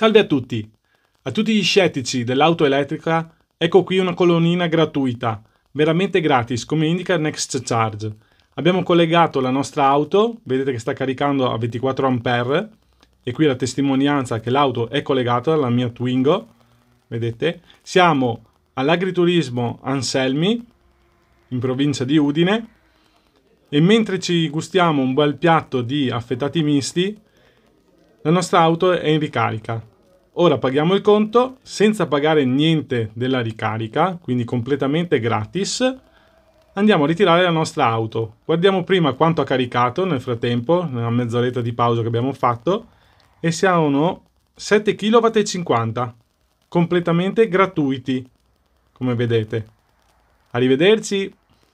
Salve a tutti! A tutti gli scettici dell'auto elettrica, ecco qui una colonnina gratuita, veramente gratis, come indica Next Charge. Abbiamo collegato la nostra auto, vedete che sta caricando a 24A, e qui la testimonianza che l'auto è collegata alla mia Twingo, vedete? Siamo all'agriturismo Anselmi, in provincia di Udine, e mentre ci gustiamo un bel piatto di affettati misti, la nostra auto è in ricarica. Ora paghiamo il conto senza pagare niente della ricarica, quindi completamente gratis. Andiamo a ritirare la nostra auto. Guardiamo prima quanto ha caricato nel frattempo, nella mezz'oretta di pausa che abbiamo fatto, e siamo 7,50 kW, completamente gratuiti, come vedete. Arrivederci!